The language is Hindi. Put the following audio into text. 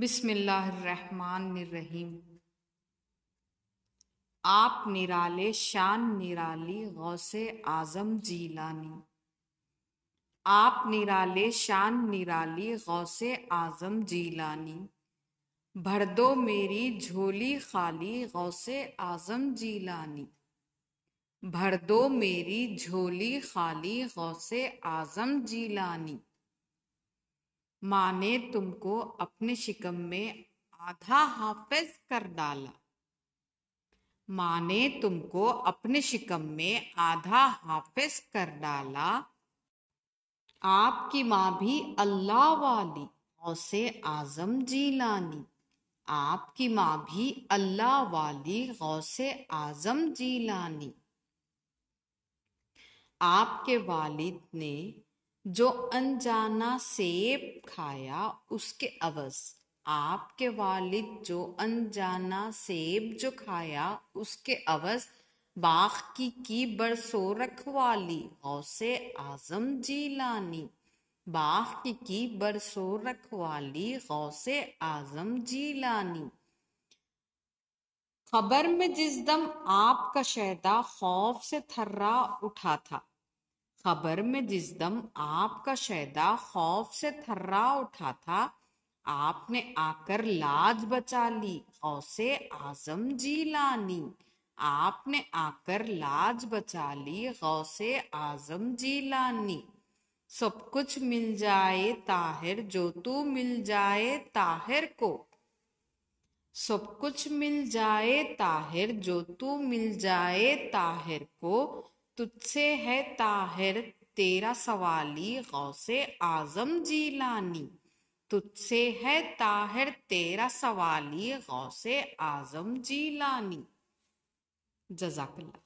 बिस्मिल्लाहमानीम आप निराले शान निराली गौसे आजम जीलानी आप निराले शान निराली गौसे आजम जीलानी भर दो मेरी झोली खाली गौसे आजम जीलानी भर दो मेरी झोली खाली गौसे आजम जीलानी माँ ने तुमको अपने शिकम में आधा हाफिज कर डाला माँ ने तुमको अपने शिकम में आधा हाफिज कर डाला आपकी माँ भी अल्लाह वाली गौसे आजम जीलानी आपकी माँ भी अल्लाह वाली गौसे आजम जीलानी आपके वालिद ने जो अनजाना सेब खाया उसके अवस आपके वालिद जो अनजाना सेब जो खाया उसके अवस बाग की की बरसो रखवाली गौसे आजम जीलानी बाख की की बरसो रखवाली गौसे आजम जीलानी खबर में जिस दम आपका शहदा खौफ से थर्रा उठा था खबर में जिस दम आपका शहदा खौफ से थर्रा उठा था आपने आकर लाज बचा ली गौसे आजम जी लानी आपने आकर लाज बचा ली गौसे आजम जी लानी सब कुछ मिल जाए ताहिर जो तू मिल जाए ताहिर को सब कुछ मिल जाए ताहिर जो तू मिल जाए ताहिर को तुझसे है ताहिर तेरा सवाली गौसे आजम जीलानी तुझसे है ताहिर तेरा सवाली गौसे आजम जीलानी जजाकल्ला